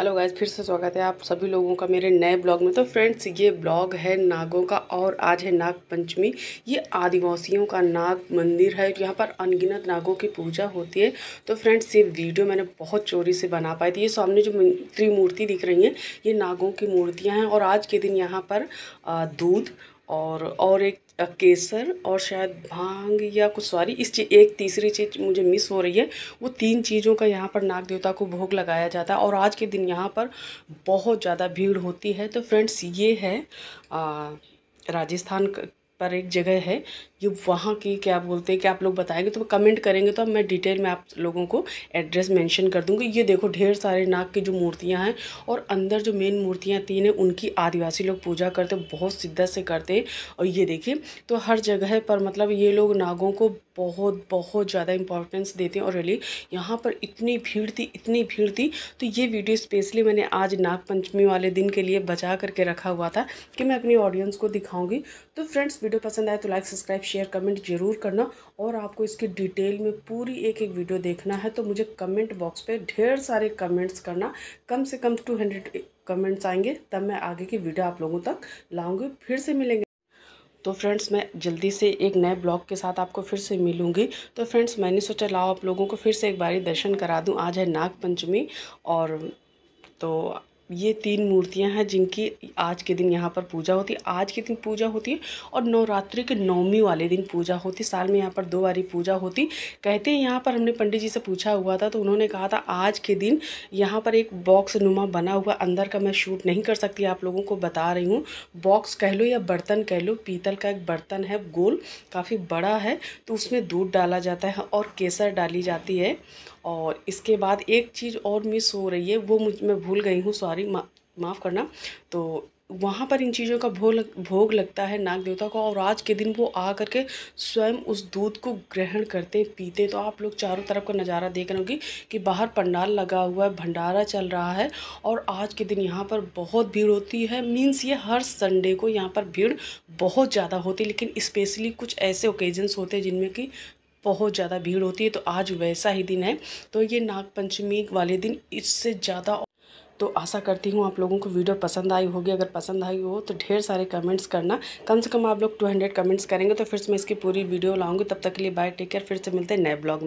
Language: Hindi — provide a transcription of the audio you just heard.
हेलो गाइज फिर से स्वागत है आप सभी लोगों का मेरे नए ब्लॉग में तो फ्रेंड्स ये ब्लॉग है नागों का और आज है नाग पंचमी ये आदिवासियों का नाग मंदिर है यहाँ पर अनगिनत नागों की पूजा होती है तो फ्रेंड्स ये वीडियो मैंने बहुत चोरी से बना पाई थी ये सामने जो त्रिमूर्ति दिख रही हैं ये नागों की मूर्तियाँ हैं और आज के दिन यहाँ पर दूध और और एक केसर और शायद भांग या कुछ सॉरी इस चीज़ एक तीसरी चीज़ मुझे मिस हो रही है वो तीन चीज़ों का यहाँ पर नाग देवता को भोग लगाया जाता है और आज के दिन यहाँ पर बहुत ज़्यादा भीड़ होती है तो फ्रेंड्स ये है आ, राजस्थान पर एक जगह है ये वहाँ की क्या बोलते हैं कि आप लोग बताएंगे तो कमेंट करेंगे तो मैं डिटेल में आप लोगों को एड्रेस मेंशन कर दूँगी ये देखो ढेर सारे नाग की जो मूर्तियाँ हैं और अंदर जो मेन मूर्तियाँ तीन हैं उनकी आदिवासी लोग पूजा करते बहुत शिद्दत से करते हैं और ये देखिए तो हर जगह पर मतलब ये लोग नागों को बहुत बहुत ज़्यादा इंपॉर्टेंस देते हैं और रियली यहाँ पर इतनी भीड़ थी इतनी भीड़ थी तो ये वीडियो स्पेशली मैंने आज नागपंचमी वाले दिन के लिए बचा करके रखा हुआ था कि मैं अपनी ऑडियंस को दिखाऊंगी तो फ्रेंड्स वीडियो पसंद आए तो लाइक सब्सक्राइब शेयर कमेंट जरूर करना और आपको इसकी डिटेल में पूरी एक एक वीडियो देखना है तो मुझे कमेंट बॉक्स पर ढेर सारे कमेंट्स करना कम से कम टू हंड्रेड कमेंट्स आएंगे तब मैं आगे की वीडियो आप लोगों तक लाऊंगी फिर से मिलेंगे तो फ्रेंड्स मैं जल्दी से एक नए ब्लॉग के साथ आपको फिर से मिलूँगी तो फ्रेंड्स मैंने सोचा लाओ आप लोगों को फिर से एक बारी दर्शन करा दूँ आज है नाग पंचमी और तो ये तीन मूर्तियां हैं जिनकी आज के दिन यहाँ पर पूजा होती है आज के दिन पूजा होती है और नवरात्रि के नौमी वाले दिन पूजा होती है साल में यहाँ पर दो बारी पूजा होती कहते हैं यहाँ पर हमने पंडित जी से पूछा हुआ था तो उन्होंने कहा था आज के दिन यहाँ पर एक बॉक्स नुमा बना हुआ अंदर का मैं शूट नहीं कर सकती आप लोगों को बता रही हूँ बॉक्स कह लो या बर्तन कह लो पीतल का एक बर्तन है गोल काफ़ी बड़ा है तो उसमें दूध डाला जाता है और केसर डाली जाती है और इसके बाद एक चीज़ और मिस हो रही है वो मुझ मैं भूल गई हूँ सॉरी मा, माफ़ करना तो वहाँ पर इन चीज़ों का भोग भोग लगता है नाग देवता को और आज के दिन वो आ करके स्वयं उस दूध को ग्रहण करते पीते तो आप लोग चारों तरफ का नज़ारा देख रहे होगी कि बाहर पंडाल लगा हुआ है भंडारा चल रहा है और आज के दिन यहाँ पर बहुत भीड़ होती है मीन्स ये हर संडे को यहाँ पर भीड़ बहुत ज़्यादा होती है लेकिन स्पेशली कुछ ऐसे ओकेजन्स होते हैं जिनमें कि बहुत ज़्यादा भीड़ होती है तो आज वैसा ही दिन है तो ये नागपंचमी वाले दिन इससे ज़्यादा तो आशा करती हूँ आप लोगों को वीडियो पसंद आई होगी अगर पसंद आई हो तो ढेर सारे कमेंट्स करना कम से कम आप लोग 200 कमेंट्स करेंगे तो फिर से मैं इसकी पूरी वीडियो लाऊंगी तब तक के लिए बाय टेक केयर फिर से मिलते हैं नए ब्लॉग